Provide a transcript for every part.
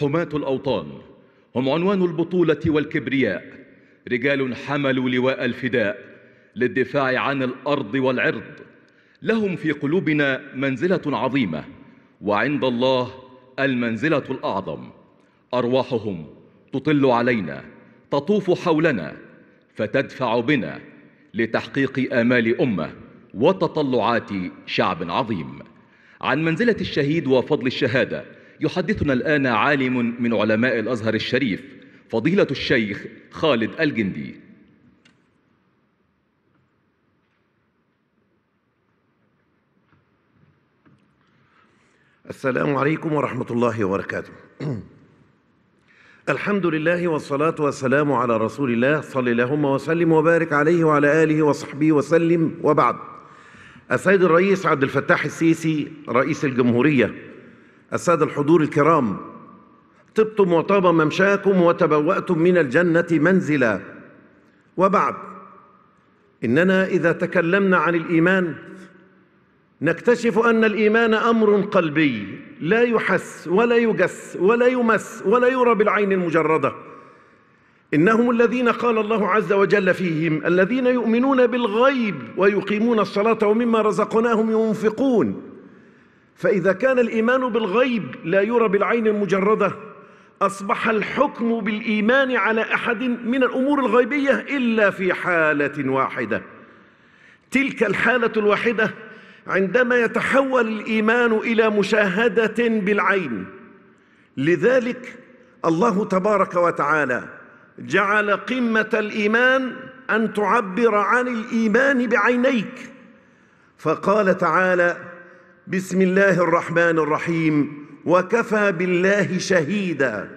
حماة الأوطان هم عنوان البطولة والكبرياء رجال حملوا لواء الفداء للدفاع عن الأرض والعرض لهم في قلوبنا منزلة عظيمة وعند الله المنزلة الأعظم أرواحهم تطل علينا تطوف حولنا فتدفع بنا لتحقيق آمال أمة وتطلعات شعب عظيم عن منزلة الشهيد وفضل الشهادة يحدثنا الآن عالم من علماء الأزهر الشريف فضيلة الشيخ خالد الجندي السلام عليكم ورحمة الله وبركاته الحمد لله والصلاة والسلام على رسول الله صل اللهم وسلم وبارك عليه وعلى آله وصحبه وسلم وبعد السيد الرئيس عبد الفتاح السيسي رئيس الجمهورية السادة الحضور الكرام طبتم وطاب ممشاكم وتبوأتم من الجنة منزلا وبعد إننا إذا تكلمنا عن الإيمان نكتشف أن الإيمان أمر قلبي لا يحس ولا يجس ولا يمس ولا يرى بالعين المجردة إنهم الذين قال الله عز وجل فيهم الذين يؤمنون بالغيب ويقيمون الصلاة ومما رزقناهم ينفقون فإذا كان الإيمان بالغيب لا يرى بالعين المجردة أصبح الحكم بالإيمان على أحد من الأمور الغيبية إلا في حالة واحدة تلك الحالة الواحدة عندما يتحول الإيمان إلى مشاهدة بالعين لذلك الله تبارك وتعالى جعل قمة الإيمان أن تعبر عن الإيمان بعينيك فقال تعالى بسم الله الرحمن الرحيم وكفى بالله شهيدا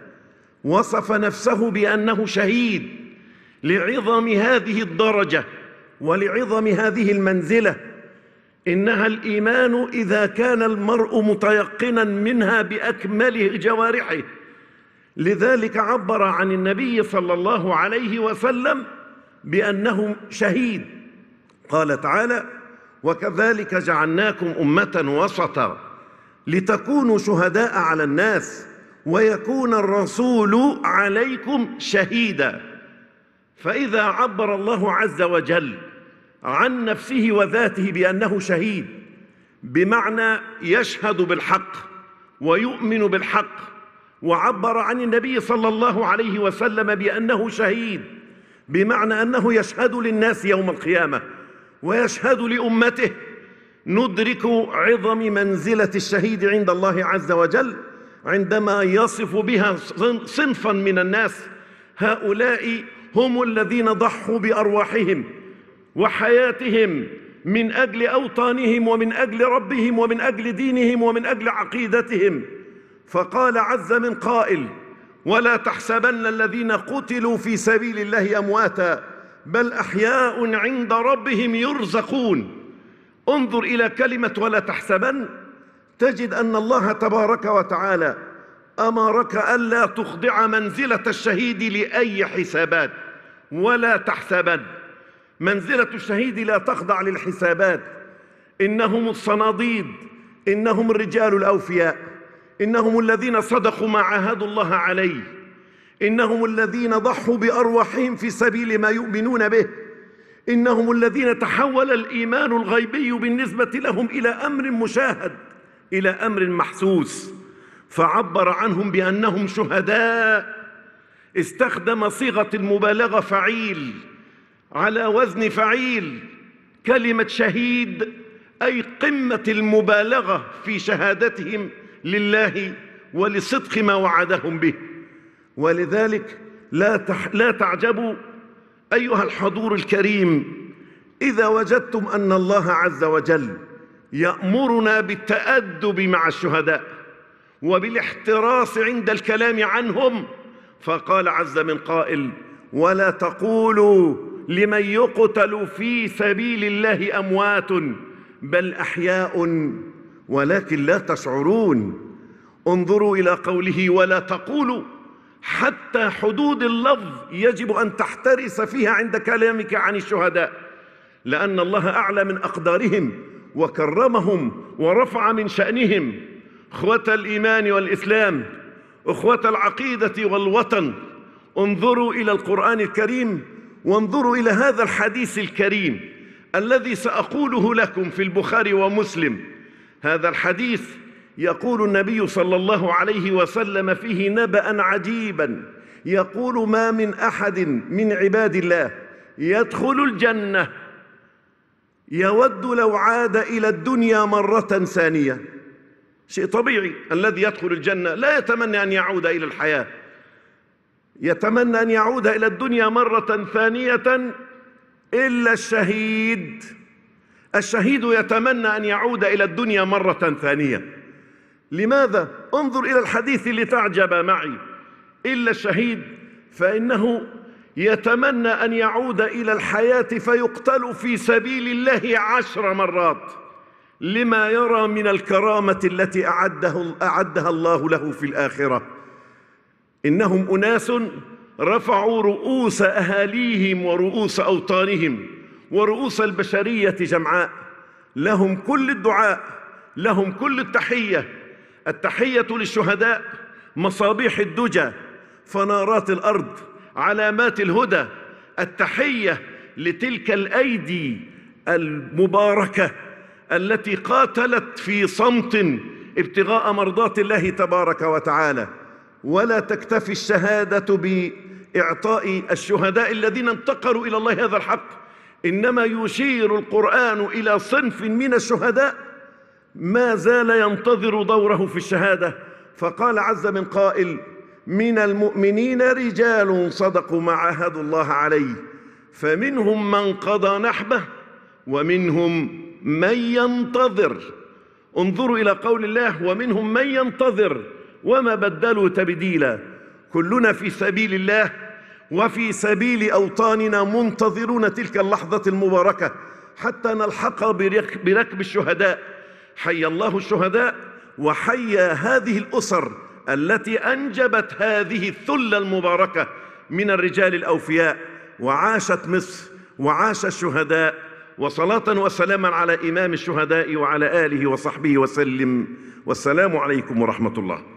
وصف نفسه بانه شهيد لعظم هذه الدرجه ولعظم هذه المنزله انها الايمان اذا كان المرء متيقنا منها باكمل جوارحه لذلك عبر عن النبي صلى الله عليه وسلم بانه شهيد قال تعالى وكذلك جعلناكم أمة وسطا لتكونوا شهداء على الناس ويكون الرسول عليكم شهيدا فإذا عبر الله عز وجل عن نفسه وذاته بأنه شهيد بمعنى يشهد بالحق ويؤمن بالحق وعبر عن النبي صلى الله عليه وسلم بأنه شهيد بمعنى أنه يشهد للناس يوم القيامة ويشهد لامته ندرك عظم منزله الشهيد عند الله عز وجل عندما يصف بها صنفا من الناس هؤلاء هم الذين ضحوا بارواحهم وحياتهم من اجل اوطانهم ومن اجل ربهم ومن اجل دينهم ومن اجل عقيدتهم فقال عز من قائل ولا تحسبن الذين قتلوا في سبيل الله امواتا بل أحياء عند ربهم يرزقون انظر إلى كلمة ولا تحسبن تجد أن الله تبارك وتعالى أمرك ألا تخضع منزلة الشهيد لأي حسابات ولا تحسبن منزلة الشهيد لا تخضع للحسابات إنهم الصناديد إنهم الرجال الأوفياء إنهم الذين صدقوا ما عاهدوا الله عليه انهم الذين ضحوا بارواحهم في سبيل ما يؤمنون به انهم الذين تحول الايمان الغيبي بالنسبه لهم الى امر مشاهد الى امر محسوس فعبر عنهم بانهم شهداء استخدم صيغه المبالغه فعيل على وزن فعيل كلمه شهيد اي قمه المبالغه في شهادتهم لله ولصدق ما وعدهم به ولذلك لا تح لا تعجبوا ايها الحضور الكريم اذا وجدتم ان الله عز وجل يامرنا بالتادب مع الشهداء وبالاحتراس عند الكلام عنهم فقال عز من قائل ولا تقولوا لمن يقتل في سبيل الله اموات بل احياء ولكن لا تشعرون انظروا الى قوله ولا تقولوا حتى حدود اللفظ يجب أن تحترس فيها عند كلامك عن الشهداء لأن الله أعلى من أقدارهم وكرمهم ورفع من شأنهم أخوة الإيمان والإسلام أخوة العقيدة والوطن انظروا إلى القرآن الكريم وانظروا إلى هذا الحديث الكريم الذي سأقوله لكم في البخاري ومسلم هذا الحديث يقول النبي صلى الله عليه وسلم فيه نبأ عجيبا يقول ما من أحد من عباد الله يدخل الجنة يود لو عاد إلى الدنيا مرة ثانية شيء طبيعي الذي يدخل الجنة لا يتمنى أن يعود إلى الحياة يتمنى أن يعود إلى الدنيا مرة ثانية إلا الشهيد الشهيد يتمنى أن يعود إلى الدنيا مرة ثانية لماذا انظر إلى الحديث لتعجب معي إلا الشهيد فإنه يتمنى أن يعود إلى الحياة فيقتل في سبيل الله عشر مرات لما يرى من الكرامة التي أعده أعدها الله له في الآخرة إنهم أناس رفعوا رؤوس أهاليهم ورؤوس أوطانهم ورؤوس البشرية جمعاء لهم كل الدعاء لهم كل التحية التحية للشهداء مصابيح الدجى فنارات الأرض علامات الهدى التحية لتلك الأيدي المباركة التي قاتلت في صمت ابتغاء مرضات الله تبارك وتعالى ولا تكتفي الشهادة بإعطاء الشهداء الذين انتقلوا إلى الله هذا الحق إنما يشير القرآن إلى صنف من الشهداء ما زال ينتظر دوره في الشهادة فقال عز من قائل من المؤمنين رجال صدقوا ما عاهدوا الله عليه فمنهم من قضى نحبه ومنهم من ينتظر انظروا إلى قول الله ومنهم من ينتظر وما بدلوا تبديلا كلنا في سبيل الله وفي سبيل أوطاننا منتظرون تلك اللحظة المباركة حتى نلحق بركب الشهداء حيا الله الشهداء وحيا هذه الاسر التي انجبت هذه الثله المباركه من الرجال الاوفياء وعاشت مصر وعاش الشهداء وصلاه وسلاما على امام الشهداء وعلى اله وصحبه وسلم والسلام عليكم ورحمه الله